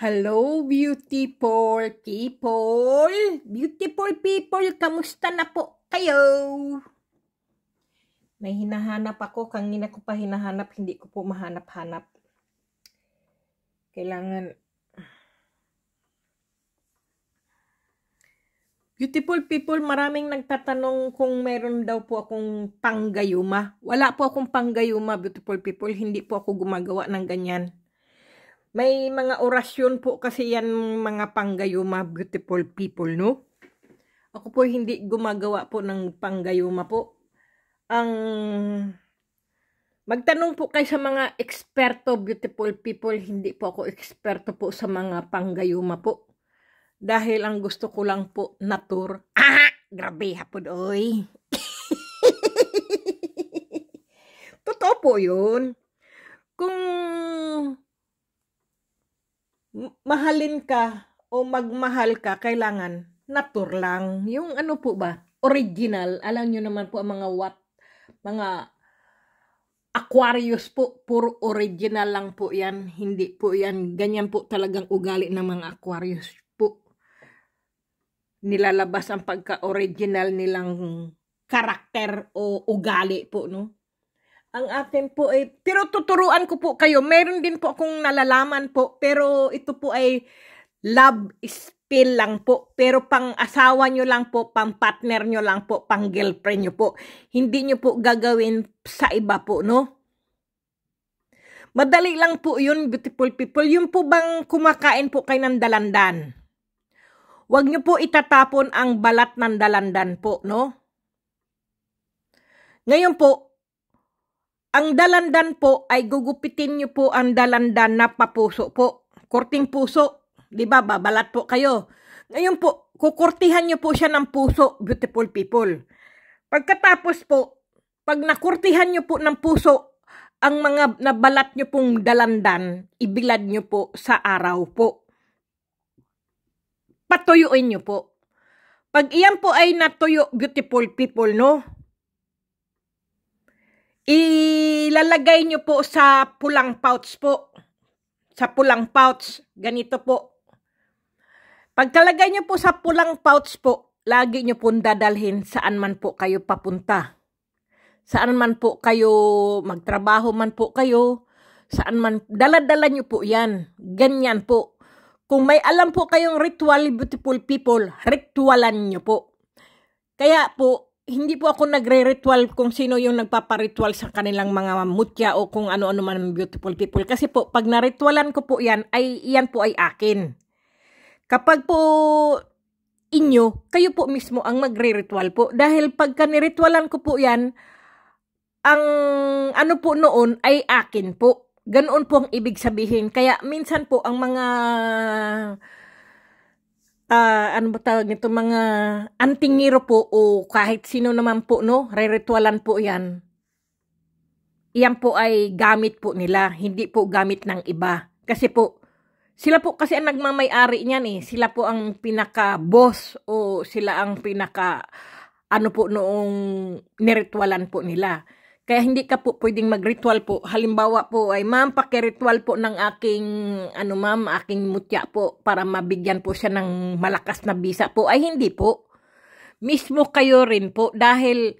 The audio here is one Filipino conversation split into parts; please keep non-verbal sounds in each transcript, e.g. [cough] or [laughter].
Hello, beautiful people! Beautiful people, kamusta na po kayo? May hinahanap ako, kanina ko pa hinahanap, hindi ko po mahanap-hanap. Kailangan... Beautiful people, maraming nagtatanong kung meron daw po akong panggayuma. Wala po akong panggayuma, beautiful people. Hindi po ako gumagawa ng ganyan may mga orasyon po kasi yan mga panggayuma beautiful people, no? Ako po hindi gumagawa po ng panggayuma po. Ang magtanong po kay sa mga eksperto beautiful people, hindi po ako eksperto po sa mga panggayuma po. Dahil ang gusto ko lang po natur. Ah, grabe hapon oy. [laughs] Totoo po 'yun. Kung mahalin ka o magmahal ka, kailangan natur lang. Yung ano po ba, original. Alam nyo naman po ang mga what, mga Aquarius po, puro original lang po yan. Hindi po yan, ganyan po talagang ugali ng mga Aquarius po. Nilalabas ang pagka-original nilang karakter o ugali po, no? Ang atin po ay, pero tuturuan ko po kayo. Meron din po akong nalalaman po, pero ito po ay love spill lang po. Pero pang asawa nyo lang po, pang partner nyo lang po, pang girlfriend nyo po. Hindi nyo po gagawin sa iba po, no? Madali lang po yun, beautiful people. Yun po bang kumakain po kayo ng dalandan? Huwag nyo po itatapon ang balat ng dalandan po, no? Ngayon po, ang dalandan po ay gugupitin niyo po ang dalandan na papuso po. Korting puso. Di ba? Babalat po kayo. Ngayon po, kukurtihan niyo po siya ng puso, beautiful people. Pagkatapos po, pag nakurtihan niyo po ng puso, ang mga nabalat niyo pong dalandan, ibilad niyo po sa araw po. Patuyuin niyo po. Pag iyan po ay natuyo, beautiful people, no? ilalagay nyo po sa pulang pouch po. Sa pulang pouch. Ganito po. Pagkalagay nyo po sa pulang pouch po, lagi nyo pong dadalhin saan man po kayo papunta. Saan man po kayo, magtrabaho man po kayo, saan man, daladala nyo po yan. Ganyan po. Kung may alam po kayong ritual, beautiful people, ritualan nyo po. Kaya po, hindi po ako nagre-ritual kung sino yung nagpaparitual sa kanilang mga mutya o kung ano-ano man beautiful people. Kasi po, pag naritualan ko po yan, ay yan po ay akin. Kapag po inyo, kayo po mismo ang magre-ritual po. Dahil pagka niritualan ko po yan, ang ano po noon ay akin po. Ganoon po ang ibig sabihin. Kaya minsan po ang mga uh, ano ba tawag nito, mga antingiro po o kahit sino naman po, no? re po yan. Iyan po ay gamit po nila, hindi po gamit ng iba. Kasi po, sila po kasi ang nagmamayari niyan eh. Sila po ang pinaka-boss o sila ang pinaka- ano po noong niritualan po nila. Kaya hindi ka po pwedeng mag-ritual po. Halimbawa po ay, ma'am, pakiritual po ng aking, ano ma'am, aking mutya po para mabigyan po siya ng malakas na bisa po. Ay, hindi po. Mismo kayo rin po dahil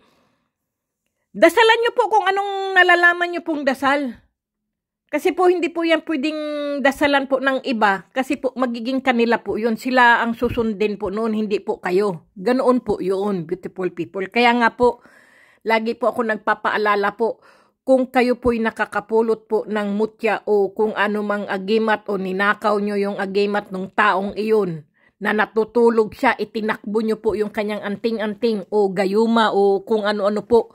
dasalan nyo po kung anong nalalaman nyo pong dasal. Kasi po hindi po yan pwedeng dasalan po ng iba kasi po magiging kanila po yun. Sila ang susundin po noon, hindi po kayo. Ganoon po yun, beautiful people. Kaya nga po, Lagi po ako nagpapaalala po kung kayo po'y nakakapulot po ng mutya o kung mang agimat o ninakaw nyo yung agimat ng taong iyon na natutulog siya, itinakbo nyo po yung kanyang anting-anting o gayuma o kung ano-ano po.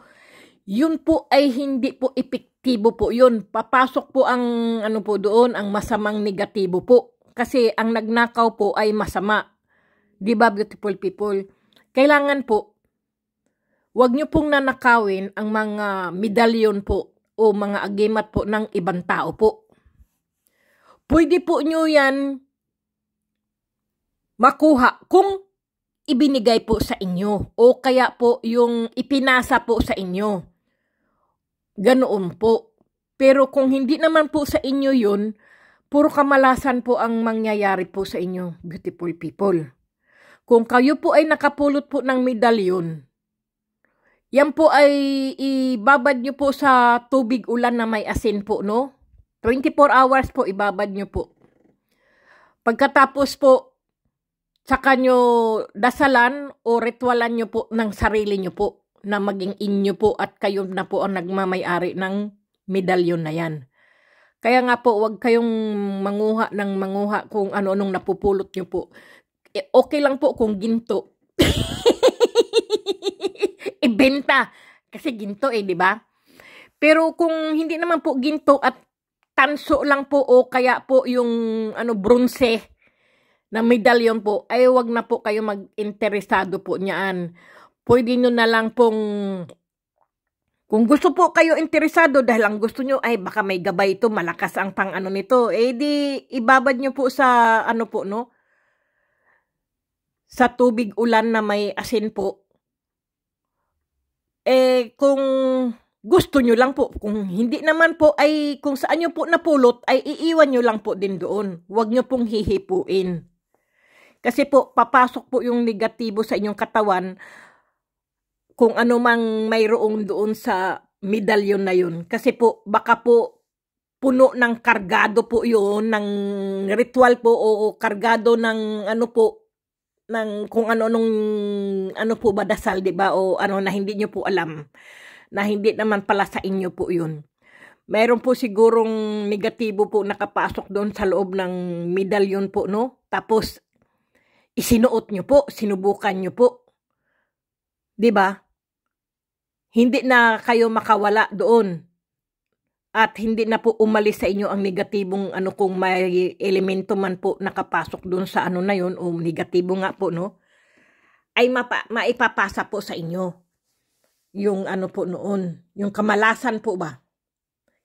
Yun po ay hindi po epektibo po yun. Papasok po ang ano po doon, ang masamang negatibo po. Kasi ang nagnakaw po ay masama. Di beautiful people? Kailangan po Huwag nyo pong nanakawin ang mga medalyon po o mga agimat po ng ibang tao po. Pwede po nyo yan makuha kung ibinigay po sa inyo o kaya po yung ipinasa po sa inyo. Ganoon po. Pero kung hindi naman po sa inyo yun, puro kamalasan po ang mangyayari po sa inyo, beautiful people. Kung kayo po ay nakapulot po ng medalyon, yan po ay ibabad nyo po sa tubig ulan na may asin po, no? 24 hours po ibabad nyo po. Pagkatapos po, saka nyo dasalan o ritualan nyo po ng sarili nyo po na maging inyo po at kayo na po ang nagmamayari ng medalyon na yan. Kaya nga po, huwag kayong manguha ng manguha kung ano-anong napupulot nyo po. E, okay lang po kung ginto. [laughs] ibenta. Kasi ginto eh, di ba? Pero kung hindi naman po ginto at tanso lang po o kaya po yung ano bronze na medallion po, ay wag na po kayo mag-interesado po niyan. Pwede nyo na lang pong kung gusto po kayo interesado dahil ang gusto nyo ay baka may gabay ito, malakas ang pang ano nito, eh di ibabad nyo po sa ano po no, sa tubig ulan na may asin po eh kung gusto nyo lang po, kung hindi naman po ay kung saan nyo po napulot ay iiwan nyo lang po din doon. Huwag nyo pong hihipuin. Kasi po, papasok po yung negatibo sa inyong katawan kung ano mang mayroong doon sa medalyon na yun. Kasi po, baka po puno ng kargado po yun, ng ritual po o kargado ng ano po, ng kung ano nung ano po ba dasal 'di ba o ano na hindi niyo po alam na hindi naman pala sa inyo po 'yun. Meron po sigurong negatibo po nakapasok doon sa loob ng medallion po no. Tapos isinuot niyo po, sinubukan niyo po. 'Di ba? Hindi na kayo makawala doon at hindi na po umalis sa inyo ang negatibong ano kung may elemento man po nakapasok doon sa ano na yon o negatibo nga po no ay mapa, maipapasa po sa inyo yung ano po noon yung kamalasan po ba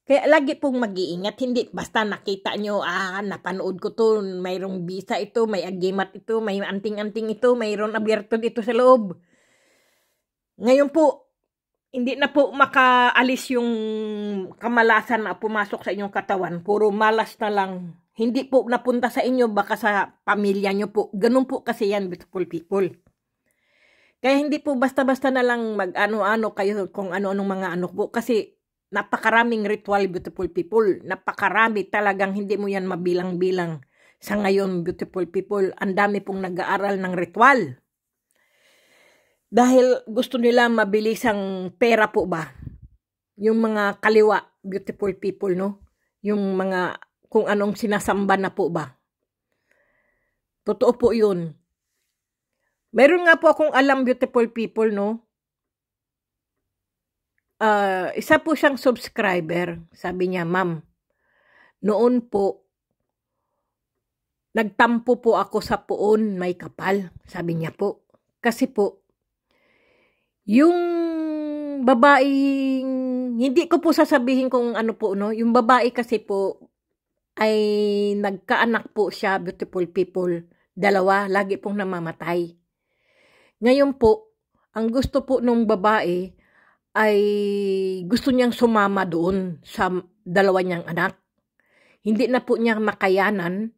kaya lagi pong mag-iingat hindi basta nakita nyo ah napanood ko to mayroong bisa ito may agimat ito may anting-anting ito mayroong abierto dito sa loob ngayon po hindi na po makaalis yung kamalasan na pumasok sa inyong katawan. Puro malas na lang. Hindi po napunta sa inyo, baka sa pamilya nyo po. Ganun po kasi yan, beautiful people. Kaya hindi po basta-basta na lang mag-ano-ano kayo kung ano-anong mga ano po. Kasi napakaraming ritual, beautiful people. Napakarami talagang hindi mo yan mabilang-bilang. Sa ngayon, beautiful people, ang dami pong nag-aaral ng ritual. Dahil gusto nila mabilis ang pera po ba? Yung mga kaliwa, beautiful people, no? Yung mga kung anong sinasamba na po ba? Totoo po yun. Meron nga po akong alam, beautiful people, no? Uh, isa po siyang subscriber. Sabi niya, ma'am, noon po, nagtampo po ako sa poon may kapal. Sabi niya po. Kasi po, yung babaeng, hindi ko po sasabihin kung ano po, no? Yung babae kasi po, ay nagkaanak po siya, beautiful people. Dalawa, lagi pong namamatay. Ngayon po, ang gusto po nung babae ay gusto niyang sumama doon sa dalawa niyang anak. Hindi na po niya makayanan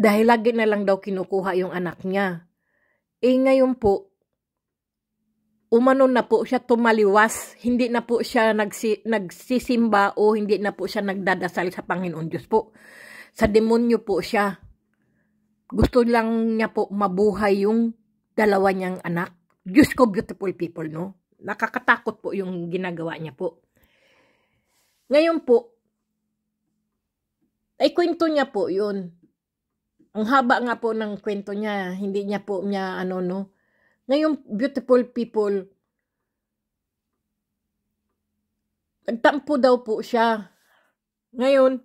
dahil lagi na lang daw kinukuha yung anak niya. Eh ngayon po, umano na po siya tumaliwas, hindi na po siya nagsi, nagsisimba o hindi na po siya nagdadasal sa Panginoon Diyos po. Sa demonyo po siya. Gusto lang niya po mabuhay yung dalawa niyang anak. Diyos ko, beautiful people, no? Nakakatakot po yung ginagawa niya po. Ngayon po, ay kwento niya po yun. Ang haba nga po ng kwento niya, hindi niya po niya ano no, ngayon, beautiful people, nagtampo daw po siya. Ngayon,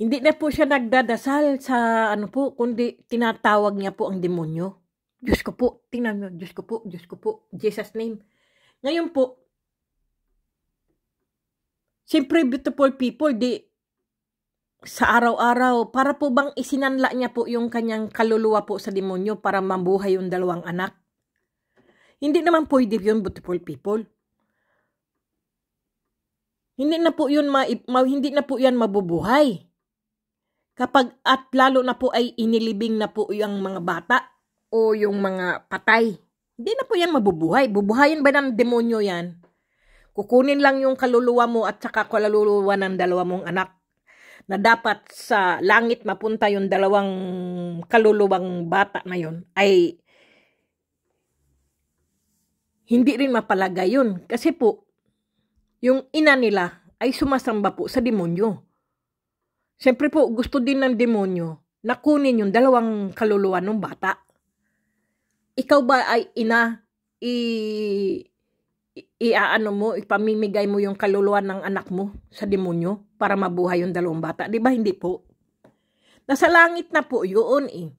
hindi na po siya nagdadasal sa ano po, kundi tinatawag niya po ang demonyo. Diyos ko po, tingnan mo, Diyos ko po, Diyos ko po, Jesus name. Ngayon po, siyempre beautiful people, di sa araw-araw para po bang isinanla niya po yung kanyang kaluluwa po sa demonyo para mabuhay yung dalawang anak? Hindi naman pwede yun, beautiful people. Hindi na po yun ma, ma, hindi na po yan mabubuhay. Kapag at lalo na po ay inilibing na po yung mga bata o yung mga patay. Hindi na po yan mabubuhay. Bubuhayin ba ng demonyo yan? Kukunin lang yung kaluluwa mo at saka kaluluwa ng dalawa mong anak na dapat sa langit mapunta yung dalawang kaluluwang bata na yun ay hindi rin mapalagay yun. Kasi po, yung ina nila ay sumasamba po sa demonyo. Siyempre po, gusto din ng demonyo na kunin yung dalawang kaluluwa ng bata. Ikaw ba ay ina, i iaano mo, ipamimigay mo yung kaluluwa ng anak mo sa demonyo para mabuhay yung dalawang bata. Di ba? Hindi po. Nasa langit na po yun eh.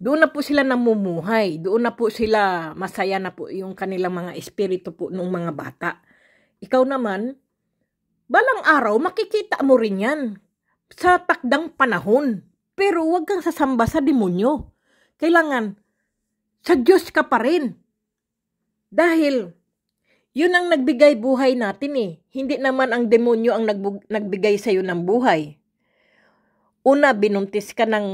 doon na po sila namumuhay. Doon na po sila masaya na po yung kanilang mga espiritu po ng mga bata. Ikaw naman, balang araw makikita mo rin yan sa takdang panahon. Pero huwag kang sasamba sa demonyo. Kailangan, sa Diyos ka pa rin. Dahil yun ang nagbigay buhay natin eh. Hindi naman ang demonyo ang nagbug- nagbigay iyo ng buhay. Una, binuntis ka ng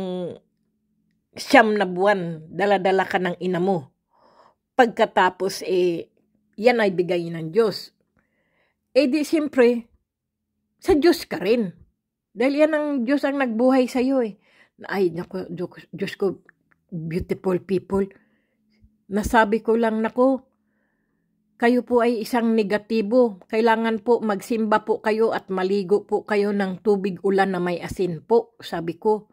siyam na buwan, daladala ka ng ina mo. Pagkatapos, eh, yan ay bigay ng Diyos. Eh di, siyempre, sa Diyos ka rin. Dahil yan ang Diyos ang nagbuhay sa iyo eh. Ay, naku, Diyos ko, beautiful people. Nasabi ko lang, naku, kayo po ay isang negatibo. Kailangan po magsimba po kayo at maligo po kayo ng tubig ulan na may asin po, sabi ko.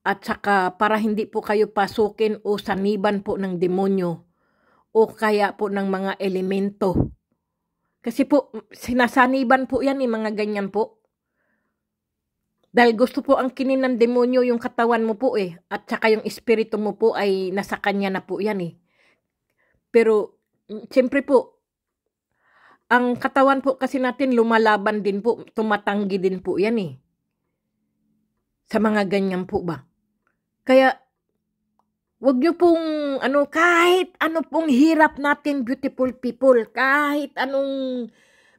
At saka para hindi po kayo pasukin o saniban po ng demonyo o kaya po ng mga elemento. Kasi po, sinasaniban po yan, yung eh, mga ganyan po. Dahil gusto po ang kinin ng demonyo yung katawan mo po eh. At saka yung espiritu mo po ay nasa kanya na po yan eh. Pero, mm, siyempre po, ang katawan po kasi natin lumalaban din po, tumatanggi din po yan eh. Sa mga ganyan po ba? Kaya, wag nyo pong, ano, kahit ano pong hirap natin, beautiful people, kahit anong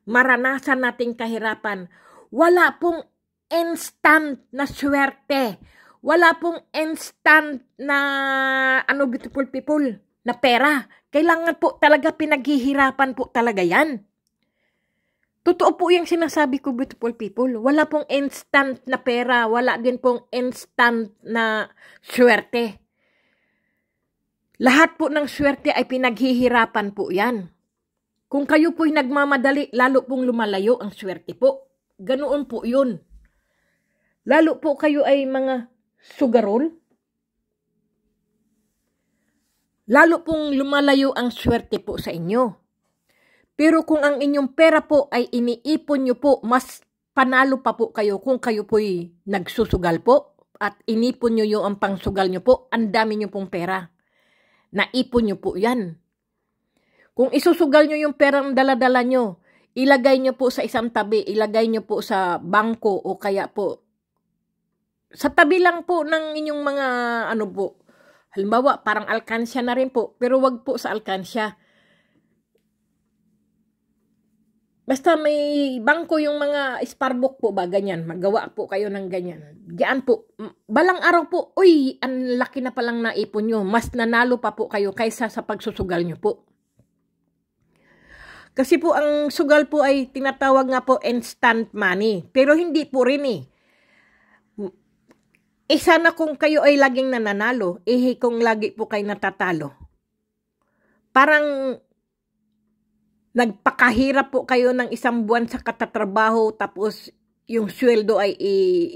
maranasan nating kahirapan, wala pong instant na swerte. Wala pong instant na, ano, beautiful people, na pera. Kailangan po talaga pinaghihirapan po talaga yan. Totoo po yung sinasabi ko, beautiful people. Wala pong instant na pera. Wala din pong instant na swerte. Lahat po ng swerte ay pinaghihirapan po yan. Kung kayo po'y nagmamadali, lalo pong lumalayo ang swerte po. Ganoon po yun. Lalo po kayo ay mga sugarol. Lalo pong lumalayo ang swerte po sa inyo. Pero kung ang inyong pera po ay iniipon nyo po, mas panalo pa po kayo kung kayo po'y nagsusugal po at inipon nyo yung ang pangsugal nyo po, ang dami nyo pong pera. Naipon nyo po yan. Kung isusugal nyo yung perang daladala nyo, ilagay nyo po sa isang tabi, ilagay nyo po sa bangko o kaya po sa tabi lang po ng inyong mga ano po. Halimbawa, parang alkansya na rin po, pero wag po sa alkansya Basta may bangko yung mga Sparbook po ba, ganyan. Magawa po kayo ng ganyan. Diyan po. Balang araw po, uy, ang laki na palang naipon nyo. Mas nanalo pa po kayo kaysa sa pagsusugal nyo po. Kasi po ang sugal po ay tinatawag nga po instant money. Pero hindi po rin eh. Eh sana kung kayo ay laging nananalo, eh kung lagi po kayo natatalo. Parang nagpakahirap po kayo ng isang buwan sa katatrabaho tapos yung sweldo ay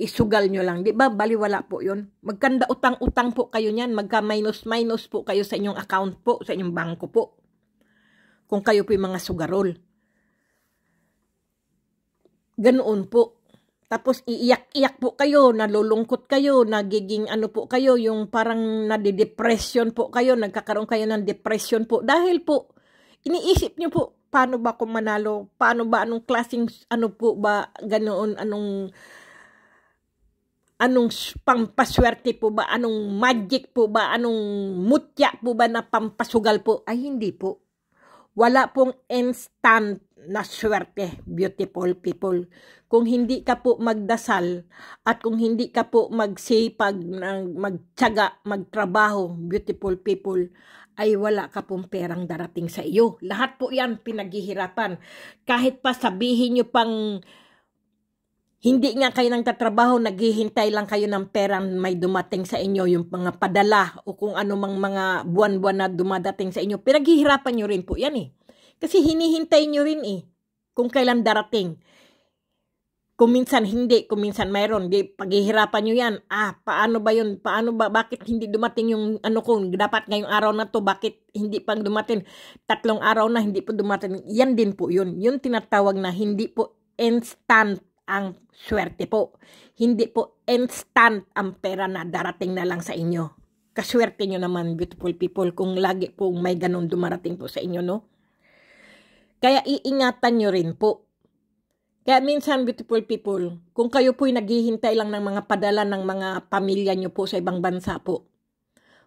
isugal nyo lang. Di ba? Baliwala po yun. Magkanda utang-utang po kayo niyan. Magka minus-minus po kayo sa inyong account po, sa inyong bangko po. Kung kayo po yung mga sugarol. Ganoon po. Tapos iiyak-iyak po kayo, nalulungkot kayo, nagiging ano po kayo, yung parang nadidepression po kayo, nagkakaroon kayo ng depression po. Dahil po, iniisip niyo po, paano ba ako manalo? Paano ba anong klaseng ano po ba ganoon anong anong pampaswerte po ba? Anong magic po ba? Anong mutya po ba na pampasugal po? Ay hindi po. Wala pong instant na swerte, beautiful people. Kung hindi ka po magdasal at kung hindi ka po magsipag, magtyaga, magtrabaho, beautiful people, ay wala ka pong perang darating sa iyo. Lahat po yan pinaghihirapan. Kahit pa sabihin nyo pang hindi nga kayo nang tatrabaho, naghihintay lang kayo ng perang may dumating sa inyo, yung mga padala o kung ano mang mga buwan-buwan na dumadating sa inyo. Pinaghihirapan nyo rin po yan eh. Kasi hinihintay nyo rin eh kung kailan darating. Kung minsan hindi, kung minsan mayroon, di, paghihirapan nyo yan. Ah, paano ba yun? Paano ba? Bakit hindi dumating yung ano ko? Dapat ngayong araw na to, bakit hindi pang dumating? Tatlong araw na hindi po dumating. Yan din po yun. Yung tinatawag na hindi po instant ang swerte po. Hindi po instant ang pera na darating na lang sa inyo. Kaswerte nyo naman, beautiful people, kung lagi po may ganun dumarating po sa inyo, no? Kaya iingatan nyo rin po kaya minsan, beautiful people, kung kayo po'y naghihintay lang ng mga padala ng mga pamilya nyo po sa ibang bansa po,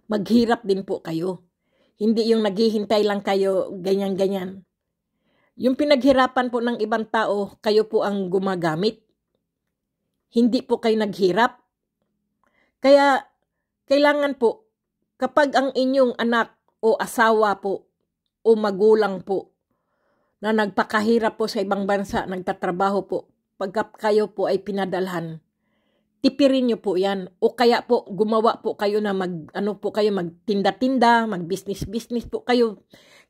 maghirap din po kayo. Hindi yung naghihintay lang kayo, ganyan-ganyan. Yung pinaghirapan po ng ibang tao, kayo po ang gumagamit. Hindi po kayo naghirap. Kaya, kailangan po, kapag ang inyong anak o asawa po o magulang po na nagpakahirap po sa ibang bansa, nagtatrabaho po, pagka kayo po ay pinadalhan, tipirin nyo po yan. O kaya po, gumawa po kayo na mag, ano po kayo, magtinda-tinda, mag-business-business po kayo.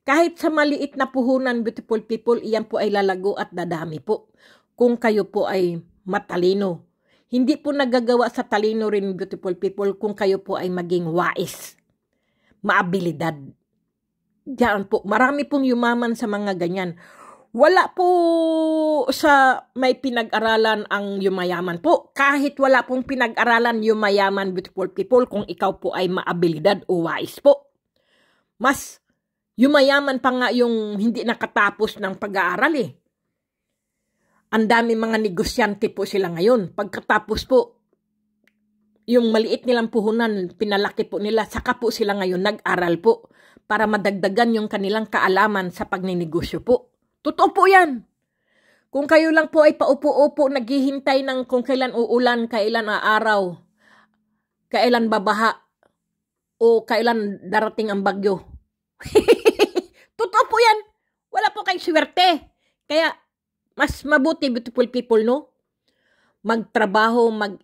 Kahit sa maliit na puhunan, beautiful people, iyan po ay lalago at dadami po. Kung kayo po ay matalino. Hindi po nagagawa sa talino rin, beautiful people, kung kayo po ay maging wais. Maabilidad. Yan po, marami pong yumaman sa mga ganyan. Wala po sa may pinag-aralan ang yumayaman po. Kahit wala pong pinag-aralan yumayaman beautiful people kung ikaw po ay maabilidad o wais po. Mas yumayaman pa nga yung hindi nakatapos ng pag-aaral eh. Ang dami mga negosyante po sila ngayon. Pagkatapos po, yung maliit nilang puhunan, pinalaki po nila, saka po sila ngayon nag-aral po para madagdagan yung kanilang kaalaman sa pagninegosyo po. Totoo po yan. Kung kayo lang po ay paupo-upo, naghihintay ng kung kailan uulan, kailan aaraw, kailan babaha, o kailan darating ang bagyo. [laughs] Totoo po yan. Wala po kayong swerte. Kaya, mas mabuti, beautiful people, no? Magtrabaho, mag,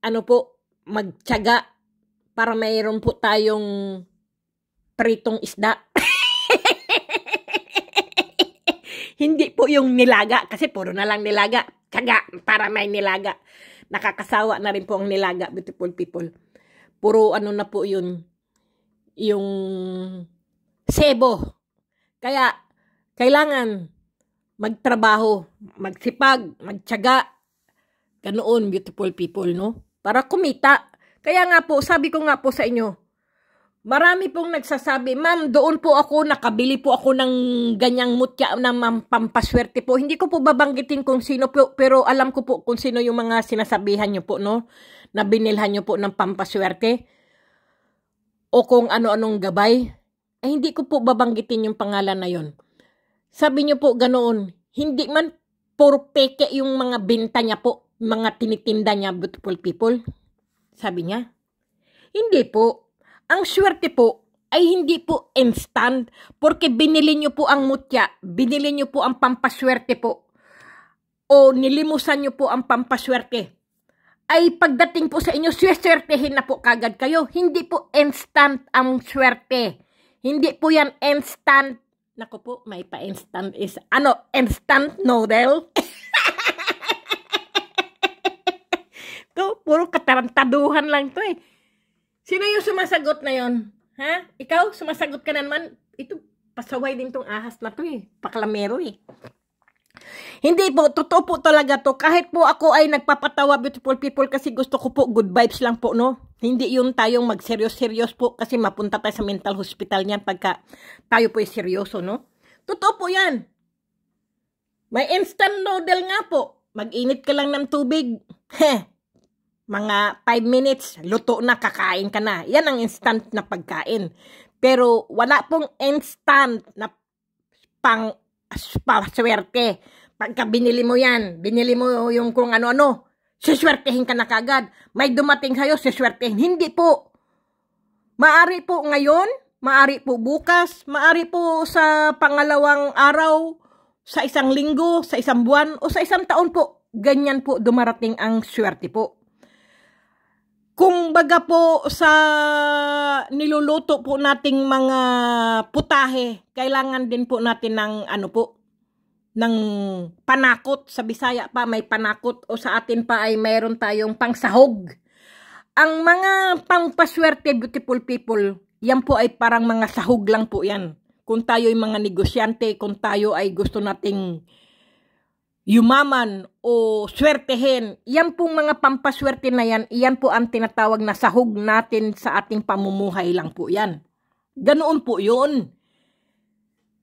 ano po, magtyaga para mayroon po tayong pritong isda. Hindi po yung nilaga kasi puro na lang nilaga. Kaga, para may nilaga. Nakakasawa na rin po ang nilaga, beautiful people. Puro ano na po yun, yung sebo. Kaya, kailangan magtrabaho, magsipag, magtiyaga. Ganoon, beautiful people, no? Para kumita. Kaya nga po, sabi ko nga po sa inyo, Marami pong nagsasabi, ma'am, doon po ako, nakabili po ako ng ganyang mutya na pampaswerte po. Hindi ko po babanggitin kung sino po, pero alam ko po kung sino yung mga sinasabihan nyo po, no? Na binilhan nyo po ng pampaswerte. O kung ano-anong gabay. Eh, hindi ko po babanggitin yung pangalan na yon. Sabi nyo po ganoon, hindi man puro peke yung mga binta niya po, mga tinitinda niya, beautiful people. Sabi niya. Hindi po ang swerte po ay hindi po instant porque binili nyo po ang mutya, binili nyo po ang pampaswerte po o nilimusan nyo po ang pampaswerte. Ay pagdating po sa inyo, swertehin na po kagad kayo. Hindi po instant ang swerte. Hindi po yan instant. Naku po, may pa-instant is, ano, instant noodle? to, [laughs] puro katarantaduhan lang to eh. Sino yung sumasagot na yon? Ha? Ikaw, sumasagot ka na naman. Ito, pasaway din tong ahas na to eh. Paklamero eh. Hindi po, totoo po talaga to. Kahit po ako ay nagpapatawa beautiful people kasi gusto ko po good vibes lang po, no? Hindi yun tayong magseryos-seryos po kasi mapunta tayo sa mental hospital niyan pagka tayo po ay seryoso, no? Totoo po yan. May instant noodle nga po. Mag-init ka lang ng tubig. Heh, mga 5 minutes, luto na, kakain ka na. Yan ang instant na pagkain. Pero wala pong instant na pang swerte. Pagka binili mo yan, binili mo yung kung ano-ano, siswertehin ka na kagad. May dumating sa'yo, siswertehin. Hindi po. Maari po ngayon, maari po bukas, maari po sa pangalawang araw, sa isang linggo, sa isang buwan, o sa isang taon po. Ganyan po dumarating ang swerte po. Kung baga po sa niluluto po nating mga putahe, kailangan din po natin ng ano po, ng panakot. Sa Bisaya pa may panakot o sa atin pa ay mayroon tayong pangsahog. Ang mga pangpaswerte beautiful people, yan po ay parang mga sahog lang po yan. Kung tayo ay mga negosyante, kung tayo ay gusto nating yumaman o swertehin, yan pong mga pampaswerte na yan, iyan po ang tinatawag na sahog natin sa ating pamumuhay lang po yan. Ganoon po yun.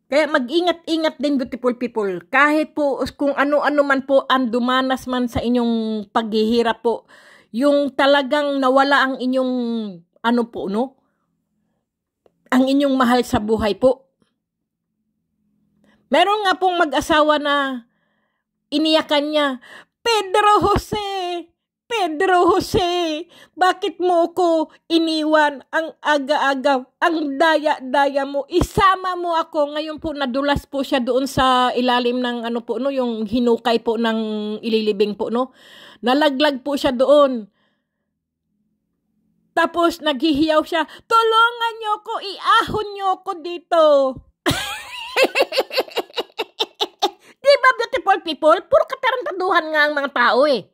Kaya mag-ingat-ingat din beautiful people. Kahit po kung ano-ano man po ang dumanas man sa inyong paghihirap po, yung talagang nawala ang inyong ano po no? Ang inyong mahal sa buhay po. Meron nga pong mag-asawa na Iniyakan niya, Pedro Jose! Pedro Jose, bakit mo ko iniwan ang aga-aga, ang daya-daya mo? Isama mo ako. Ngayon po nadulas po siya doon sa ilalim ng ano po no, yung hinukay po ng ililibing po no. Nalaglag po siya doon. Tapos naghihiyaw siya, tulungan niyo ko, iahon niyo ko dito. [laughs] Di ba beautiful people? Puro katarantaduhan nga ang mga tao eh.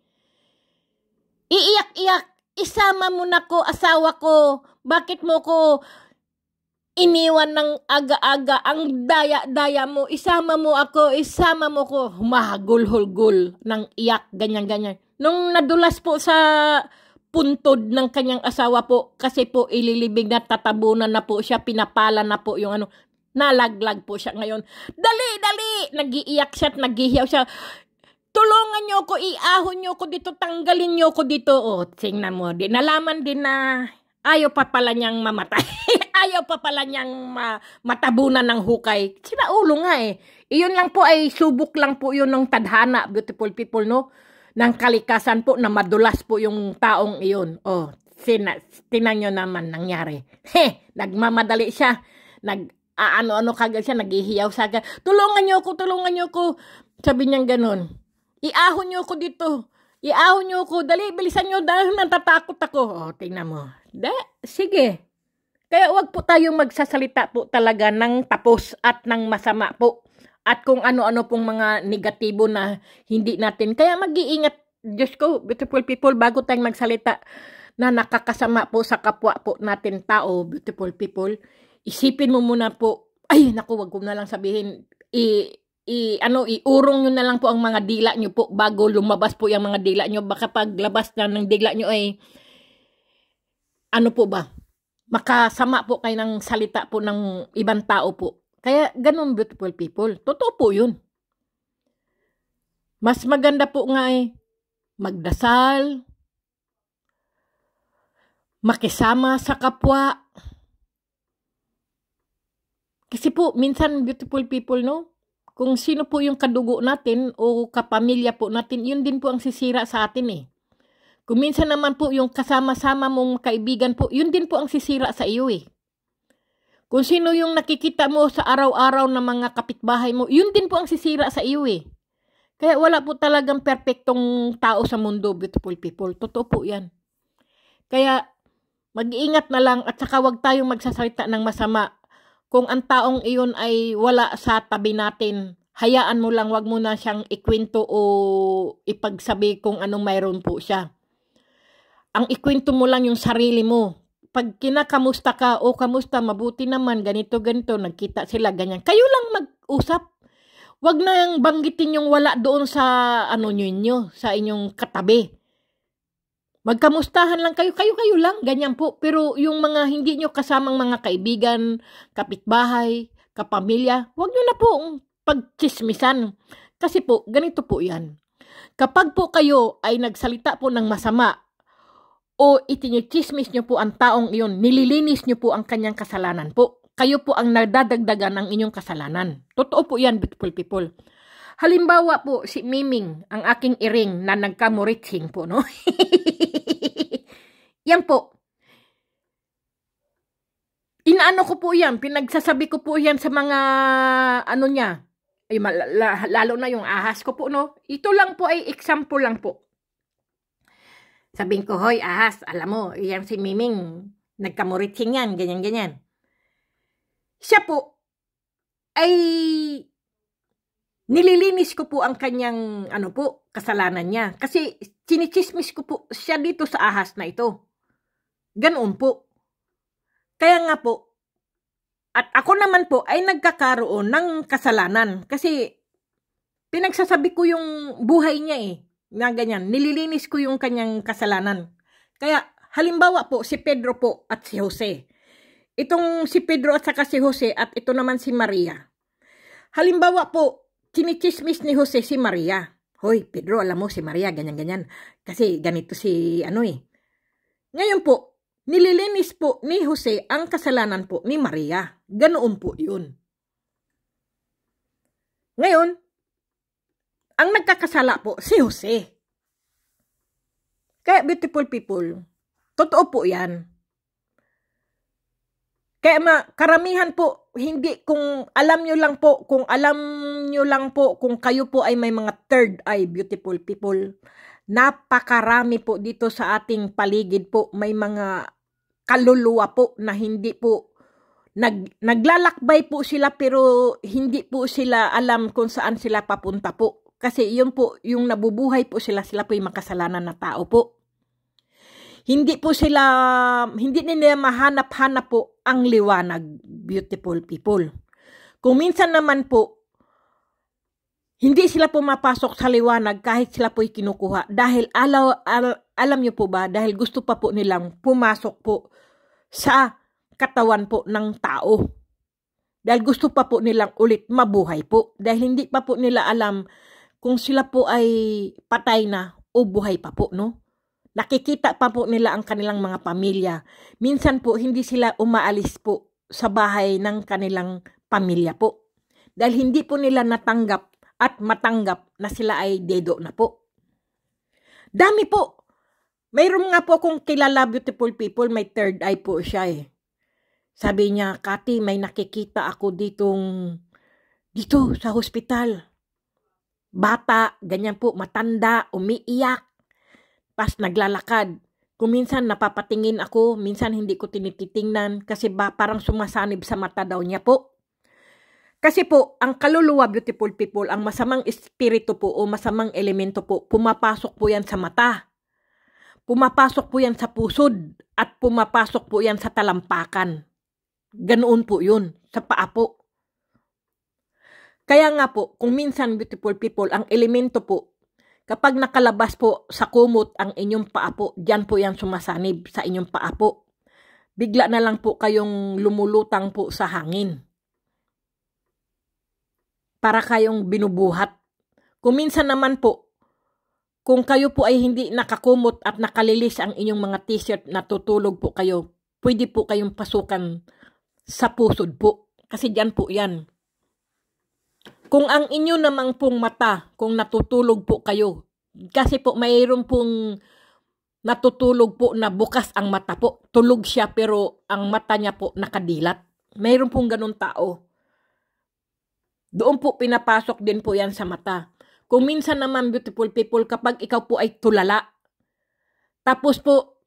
Iiyak-iyak, isama mo na ko, asawa ko. Bakit mo ko iniwan ng aga-aga ang daya-daya mo? Isama mo ako, isama mo ko. Humahagul-hulgul ng iyak, ganyan-ganyan. Nung nadulas po sa puntod ng kanyang asawa po kasi po ililibing na tatabunan na po siya, pinapala na po yung ano. Nalaglag po siya ngayon. Dali, dali! Nagiiyak siya at naghihiyaw siya. Tulungan niyo ko, iahon niyo ko dito, tanggalin niyo ko dito. O, oh, tingnan mo. Di, nalaman din na ayaw pa pala niyang mamatay. [laughs] ayaw pa pala niyang ma- matabunan ng hukay. Sinaulo nga eh. Iyon lang po ay subok lang po yun ng tadhana, beautiful people, no? Ng kalikasan po na madulas po yung taong iyon. O, oh, sina, tinan naman nangyari. He, nagmamadali siya. Nag, ano-ano kagad siya, naghihiyaw sa agad. Tulungan niyo ako, tulungan niyo ako. Sabi niya ganun. Iahon niyo ako dito. Iahon niyo ako. Dali, bilisan niyo dahil natatakot ako. O, oh, tingnan mo. De, sige. Kaya wag po tayong magsasalita po talaga ng tapos at ng masama po. At kung ano-ano pong mga negatibo na hindi natin. Kaya mag-iingat, Diyos ko, beautiful people, bago tayong magsalita na nakakasama po sa kapwa po natin tao, beautiful people, isipin mo muna po, ay naku, wag ko na lang sabihin, i, i ano iurong niyo na lang po ang mga dila niyo po bago lumabas po yung mga dila niyo baka paglabas na ng dila niyo ay eh, ano po ba makasama po kayo ng salita po ng ibang tao po kaya ganun beautiful people totoo po yun mas maganda po nga eh magdasal makisama sa kapwa kasi po, minsan beautiful people, no? Kung sino po yung kadugo natin o kapamilya po natin, yun din po ang sisira sa atin eh. Kung minsan naman po yung kasama-sama mong kaibigan po, yun din po ang sisira sa iyo eh. Kung sino yung nakikita mo sa araw-araw ng mga kapitbahay mo, yun din po ang sisira sa iyo eh. Kaya wala po talagang perfectong tao sa mundo, beautiful people. Totoo po yan. Kaya mag-iingat na lang at saka wag tayong magsasalita ng masama kung ang taong iyon ay wala sa tabi natin, hayaan mo lang, wag mo na siyang ikwento o ipagsabi kung anong mayroon po siya. Ang ikwento mo lang yung sarili mo. Pag kinakamusta ka, o oh, kamusta, mabuti naman, ganito, ganito, nagkita sila, ganyan. Kayo lang mag-usap. Wag nang banggitin yung wala doon sa ano nyo, sa inyong katabi Magkamustahan lang kayo, kayo-kayo lang, ganyan po. Pero yung mga hindi nyo kasamang mga kaibigan, kapitbahay, kapamilya, huwag nyo na po pagchismisan. Kasi po, ganito po yan. Kapag po kayo ay nagsalita po ng masama o itinyo-chismis nyo po ang taong iyon, nililinis nyo po ang kanyang kasalanan po. Kayo po ang nadadagdagan ng inyong kasalanan. Totoo po yan, beautiful people. Halimbawa po, si Miming, ang aking iring na nagkamuritsing po, no? [laughs] yan po. Inaano ko po yan, pinagsasabi ko po yan sa mga, ano niya, ay, lalo na yung ahas ko po, no? Ito lang po ay example lang po. Sabihin ko, hoy, ahas, alam mo, yan si Miming, nagkamuritsing yan, ganyan-ganyan. Siya po, ay nililinis ko po ang kanyang ano po, kasalanan niya. Kasi chinichismis ko po siya dito sa ahas na ito. Ganoon po. Kaya nga po, at ako naman po ay nagkakaroon ng kasalanan. Kasi pinagsasabi ko yung buhay niya eh, na ganyan. Nililinis ko yung kanyang kasalanan. Kaya halimbawa po si Pedro po at si Jose. Itong si Pedro at saka si Jose at ito naman si Maria. Halimbawa po, chinichismis ni Jose si Maria. Hoy, Pedro, alam mo si Maria, ganyan-ganyan. Kasi ganito si ano eh. Ngayon po, nililinis po ni Jose ang kasalanan po ni Maria. Ganoon po yun. Ngayon, ang nagkakasala po si Jose. Kaya beautiful people, totoo po yan. Kaya ma, karamihan po, hindi kung alam nyo lang po, kung alam nyo lang po, kung kayo po ay may mga third eye beautiful people, napakarami po dito sa ating paligid po, may mga kaluluwa po na hindi po nag, naglalakbay po sila pero hindi po sila alam kung saan sila papunta po. Kasi yun po, yung nabubuhay po sila, sila po yung makasalanan na tao po. Hindi po sila, hindi nila mahanap-hanap po ang liwanag, beautiful people. Kung minsan naman po, hindi sila po pumapasok sa liwanag kahit sila po'y kinukuha. Dahil alaw, al, alam nyo po ba, dahil gusto pa po nilang pumasok po sa katawan po ng tao. Dahil gusto pa po nilang ulit mabuhay po. Dahil hindi pa po nila alam kung sila po ay patay na o buhay pa po, no? Nakikita pa po nila ang kanilang mga pamilya. Minsan po hindi sila umaalis po sa bahay ng kanilang pamilya po. Dahil hindi po nila natanggap at matanggap na sila ay dedo na po. Dami po. Mayroon nga po kung kilala beautiful people, may third eye po siya eh. Sabi niya, Kati, may nakikita ako ditong, dito sa hospital. Bata, ganyan po, matanda, umiiyak pas naglalakad. Kuminsan napapatingin ako, minsan hindi ko tinititingnan kasi ba parang sumasanib sa mata daw niya po. Kasi po, ang kaluluwa beautiful people, ang masamang espiritu po o masamang elemento po, pumapasok po yan sa mata. Pumapasok po yan sa pusod at pumapasok po yan sa talampakan. Ganoon po yun, sa paa po. Kaya nga po, kung minsan beautiful people, ang elemento po Kapag nakalabas po sa kumot ang inyong paapo, po, dyan po yan sumasanib sa inyong paapo. Bigla na lang po kayong lumulutang po sa hangin. Para kayong binubuhat. Kuminsan naman po, kung kayo po ay hindi nakakumot at nakalilis ang inyong mga t-shirt, natutulog po kayo, pwede po kayong pasukan sa pusod po. Kasi dyan po yan. Kung ang inyo namang pong mata, kung natutulog po kayo, kasi po mayroon pong natutulog po na bukas ang mata po. Tulog siya pero ang mata niya po nakadilat. Mayroon pong ganun tao. Doon po pinapasok din po yan sa mata. Kung minsan naman beautiful people kapag ikaw po ay tulala, tapos po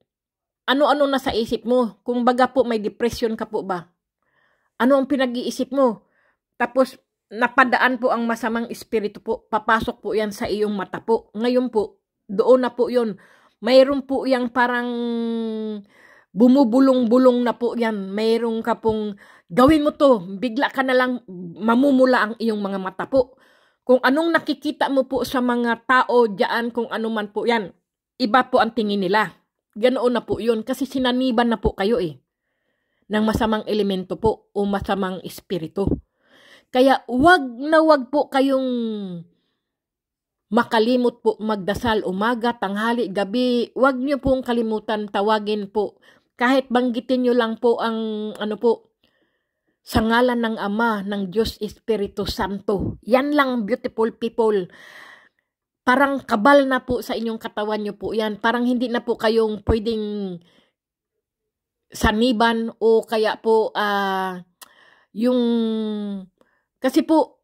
ano-ano na sa isip mo. Kung baga po may depression ka po ba? Ano ang pinag-iisip mo? Tapos napadaan po ang masamang espiritu po, papasok po yan sa iyong mata po. Ngayon po, doon na po yon Mayroon po yang parang bumubulong-bulong na po yan. Mayroon ka pong gawin mo to, bigla ka na lang mamumula ang iyong mga mata po. Kung anong nakikita mo po sa mga tao dyan, kung ano man po yan, iba po ang tingin nila. Ganoon na po yun kasi sinaniban na po kayo eh ng masamang elemento po o masamang espiritu. Kaya wag na wag po kayong makalimot po magdasal umaga, tanghali, gabi. Wag niyo pong kalimutan tawagin po. Kahit banggitin niyo lang po ang ano po, sa ngalan ng Ama, ng Diyos Espiritu Santo. Yan lang, beautiful people. Parang kabal na po sa inyong katawan niyo po yan. Parang hindi na po kayong pwedeng saniban o kaya po uh, yung kasi po,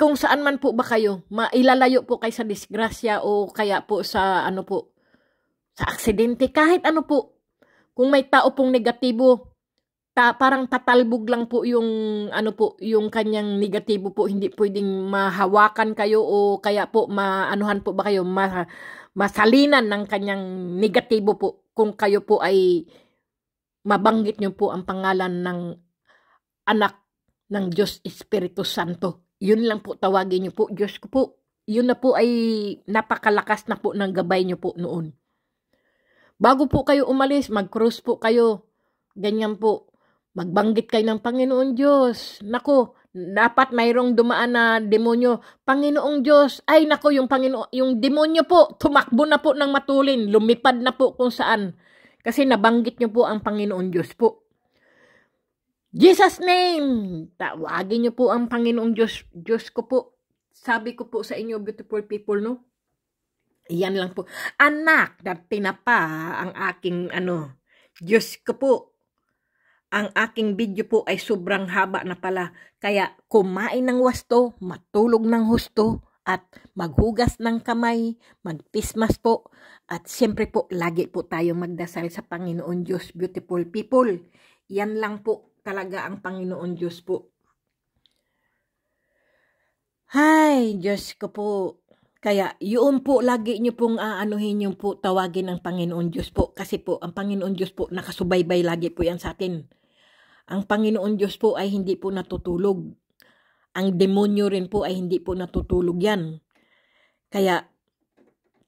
kung saan man po ba kayo, mailalayo po kay sa disgrasya o kaya po sa ano po, sa aksidente, kahit ano po. Kung may tao pong negatibo, ta parang tatalbog lang po yung ano po, yung kanyang negatibo po, hindi pwedeng mahawakan kayo o kaya po maanuhan po ba kayo, ma masalinan ng kanyang negatibo po kung kayo po ay mabanggit niyo po ang pangalan ng anak ng Diyos Espiritu Santo. Yun lang po tawagin niyo po. Diyos ko po, yun na po ay napakalakas na po ng gabay niyo po noon. Bago po kayo umalis, mag-cross po kayo. Ganyan po. Magbanggit kayo ng Panginoon Diyos. Nako, dapat mayroong dumaan na demonyo. Panginoong Diyos, ay nako yung Panginoon, yung demonyo po, tumakbo na po ng matulin, lumipad na po kung saan. Kasi nabanggit niyo po ang Panginoon Diyos po. Jesus name! Tawagin niyo po ang Panginoong Diyos. Diyos ko po. Sabi ko po sa inyo, beautiful people, no? Iyan lang po. Anak, na pa ang aking ano. Diyos ko po. Ang aking video po ay sobrang haba na pala. Kaya kumain ng wasto, matulog ng husto, at maghugas ng kamay, magtismas po. At siyempre po, lagi po tayo magdasal sa Panginoon Diyos, beautiful people. Iyan lang po talaga ang Panginoon Diyos po. Hay, Diyos ko po. Kaya yun po lagi niyo pong aanuhin yung po tawagin ng Panginoon Diyos po. Kasi po ang Panginoon Diyos po nakasubaybay lagi po yan sa atin. Ang Panginoon Diyos po ay hindi po natutulog. Ang demonyo rin po ay hindi po natutulog yan. Kaya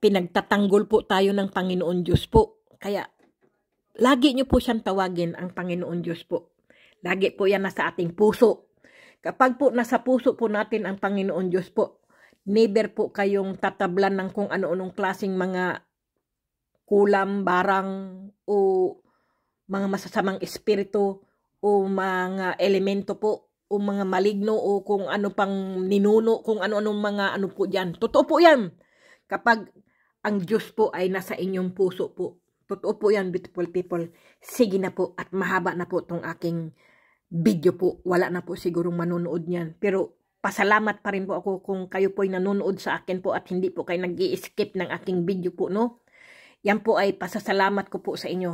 pinagtatanggol po tayo ng Panginoon Diyos po. Kaya lagi niyo po siyang tawagin ang Panginoon Diyos po. Lagi po yan nasa ating puso. Kapag po nasa puso po natin ang Panginoon Diyos po, never po kayong tatablan ng kung ano-anong klasing mga kulam, barang, o mga masasamang espiritu, o mga elemento po, o mga maligno, o kung ano pang ninuno, kung ano-anong mga ano po dyan. Totoo po yan. Kapag ang Diyos po ay nasa inyong puso po, Totoo po yan, beautiful people. Sige na po at mahaba na po tong aking video po. Wala na po sigurong manonood niyan. Pero pasalamat pa rin po ako kung kayo po ay nanonood sa akin po at hindi po kayo nag i skip ng aking video po, no? Yan po ay pasasalamat ko po sa inyo.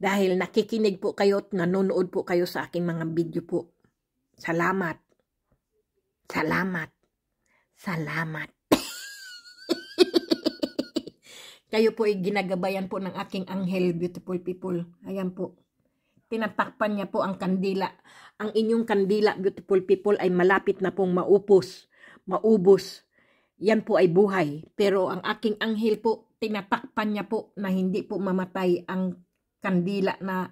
Dahil nakikinig po kayo at nanonood po kayo sa aking mga video po. Salamat. Salamat. Salamat. Kayo po ay ginagabayan po ng aking anghel, beautiful people. Ayan po. Tinatakpan niya po ang kandila. Ang inyong kandila, beautiful people, ay malapit na pong maupos, maubos. Yan po ay buhay. Pero ang aking anghel po, tinatakpan niya po na hindi po mamatay ang kandila na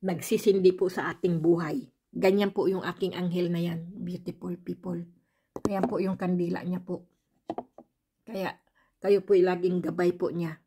nagsisindi po sa ating buhay. Ganyan po yung aking anghel na yan, beautiful people. Ayan po yung kandila niya po. Kaya kayo po'y laging gabay po niya.